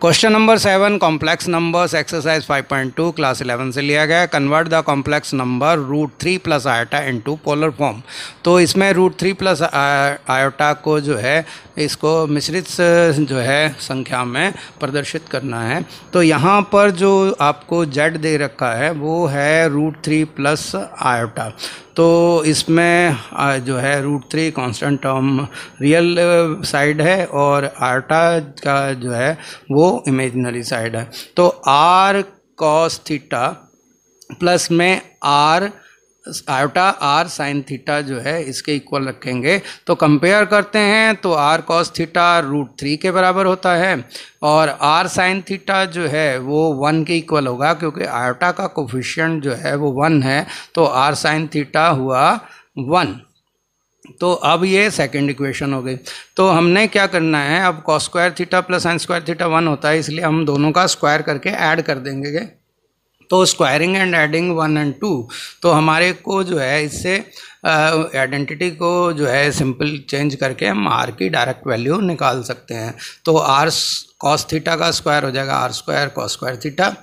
question number seven complex numbers exercise 5.2 class 11 से लिया गया convert the complex number root three plus iota into polar form तो इसमें root three plus iota को जो है इसको मिश्रित जो है संख्या में प्रदर्शित करना है तो यहाँ पर जो आपको जेड दे रखा है वो है रूट थ्री प्लस आयोटा तो इसमें जो है root three constant term real side है और आयोटा का जो है वो इमेजनरी साइड है तो आर कॉस थीटा प्लस में r iota r sine theta जो है इसके इक्वल रखेंगे तो कंपेयर करते हैं तो r cos theta root three के बराबर होता है और आर साइन थीटा जो है वो वन के इक्वल होगा क्योंकि आयोटा का कोफिशियंट जो है वो वन है तो आर साइन थीटा हुआ वन तो अब ये सेकंड इक्वेशन हो गई तो हमने क्या करना है अब cos square theta plus sine square theta one होता है इसलिए हम दोनों का स्क्वायर करके ऐड कर देंगे तो squaring and adding one and two तो हमारे को जो है इससे आइडेंटिटी को जो है सिंपल चेंज करके हम आर की डायरेक्ट वैल्यू निकाल सकते हैं तो आर कॉस थीटा का स्क्वायर हो जाएगा r square cos square theta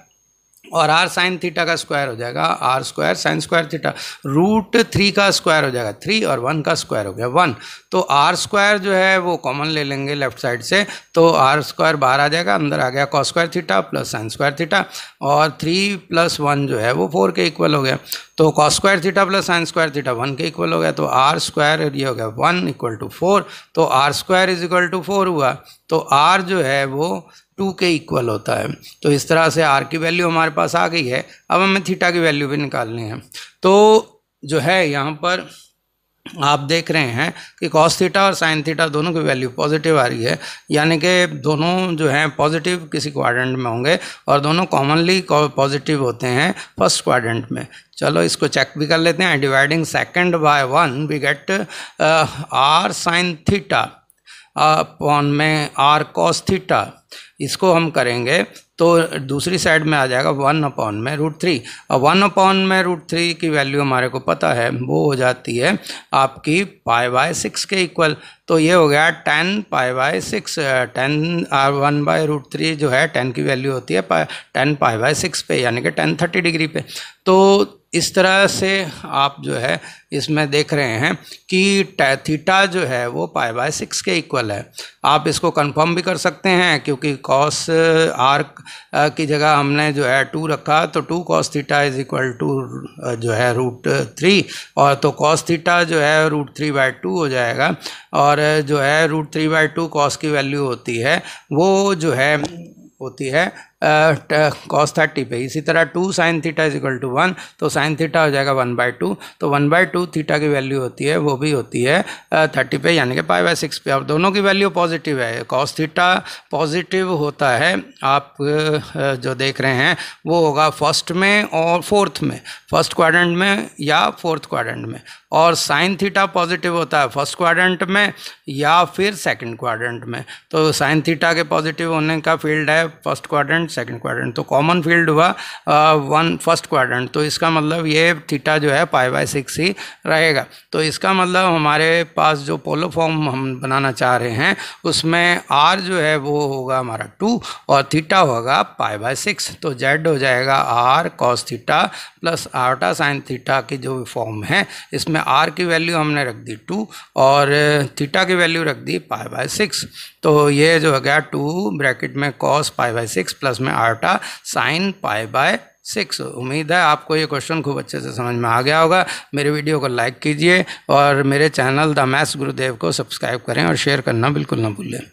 और आर साइन थीटा का स्क्वायर हो जाएगा r square sine square theta root three का स्क्वायर हो जाएगा थ्री और वन का स्क्वायर हो गया वन तो आर स्क्वायर जो है वो कॉमन ले लेंगे लेफ्ट साइड से तो आर स्क्वायर बाहर आ जाएगा अंदर आ गया cos square theta plus sine square theta और थ्री प्लस वन जो है वो फोर के इक्वल हो गया तो cos square theta plus sine square theta one के इक्वल हो गया तो आर स्क्वायर ये हो गया वन इक्वल टू फोर तो r square is equal to four हुआ तो आर जो है वो टू के इक्वल होता है तो इस तरह से आर की वैल्यू हमारे पास आ गई है अब हमें थीटा की वैल्यू भी निकालनी है तो जो है यहाँ पर आप देख रहे हैं कि कॉस थीटा और साइन थीटा दोनों की वैल्यू पॉजिटिव आ रही है यानी कि दोनों जो हैं पॉजिटिव किसी क्वाड्रेंट में होंगे और दोनों कॉमनली पॉजिटिव होते हैं फर्स्ट क्वाड्रेंट में चलो इसको चेक भी कर लेते हैं dividing second by one we get r sine theta upon में आर कॉस थीटा इसको हम करेंगे तो दूसरी साइड में आ जाएगा वन अपॉन में रूट थ्री और वन अपॉन में रूट थ्री की वैल्यू हमारे को पता है वो हो जाती है आपकी पाई बाय सिक्स के इक्वल तो ये हो गया tan pi by six tan r one by root three जो है टेन की वैल्यू होती है पा, टेन पाई बाय सिक्स पे यानी कि टेन थर्टी डिग्री पे तो इस तरह से आप जो है इसमें देख रहे हैं कि थीटा जो है वो पाई बाय सिक्स के इक्वल है आप इसको कंफर्म भी कर सकते हैं क्योंकि क्योंकि कॉस आर की जगह हमने जो है टू रखा तो two cos theta is equal to जो है रूट थ्री और तो कॉस थीटा जो है रूट थ्री बाय टू हो जाएगा और जो है root three by two cos की वैल्यू होती है वो जो है होती है कॉस थर्टी पे इसी तरह two sine theta is equal to one तो साइन थीटा हो जाएगा वन बाई टू तो वन बाई टू थीटा की वैल्यू होती है वो भी होती है थर्टी पे यानी कि पाई बाई सिक्स पे और दोनों की वैल्यू पॉजिटिव है कॉस थीटा पॉजिटिव होता है आप जो देख रहे हैं वो होगा फर्स्ट में और फोर्थ में फर्स्ट क्वाड्रेंट में या फोर्थ क्वाड्रेंट में और साइन थीटा पॉजिटिव होता है फर्स्ट क्वाड्रेंट में या फिर सेकंड क्वाड्रेंट में तो साइन थीटा के पॉजिटिव होने का फील्ड है फर्स्ट क्वाड्रेंट सेकंड क्वाड्रेंट तो कॉमन फील्ड हुआ वन फर्स्ट क्वाड्रेंट तो इसका मतलब ये थीटा जो है पाई बाय सिक्स ही रहेगा तो इसका मतलब हमारे पास जो पोलो फॉर्म हम बनाना चाह रहे हैं उसमें आर जो है वो होगा हमारा टू और थीटा होगा पाई बाय सिक्स तो जेड हो जाएगा r cos theta plus r iota sine theta की जो फॉर्म है इसमें आर की वैल्यू हमने रख दी टू और थीटा की वैल्यू रख दी पाई बाय सिक्स तो ये जो है गया टू ब्रैकेट में cos pi by six plus में iota sine pi by six उम्मीद है आपको ये क्वेश्चन खूब अच्छे से समझ में आ गया होगा मेरे वीडियो को लाइक कीजिए और मेरे चैनल द मैथ्स गुरुदेव को सब्सक्राइब करें और शेयर करना बिल्कुल ना भूलें